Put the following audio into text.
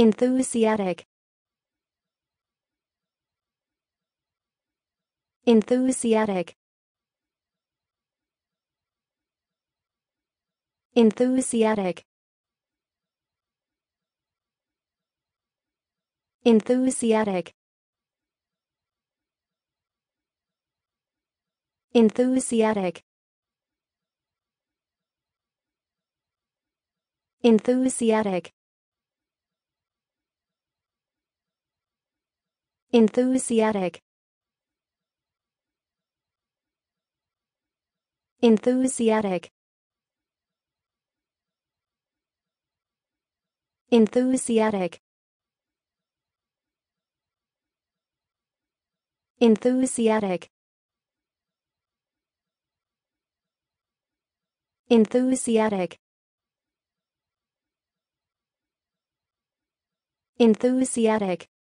enthusiastic enthusiastic enthusiastic enthusiastic enthusiastic enthusiastic enthusiastic enthusiastic enthusiastic enthusiastic enthusiastic enthusiastic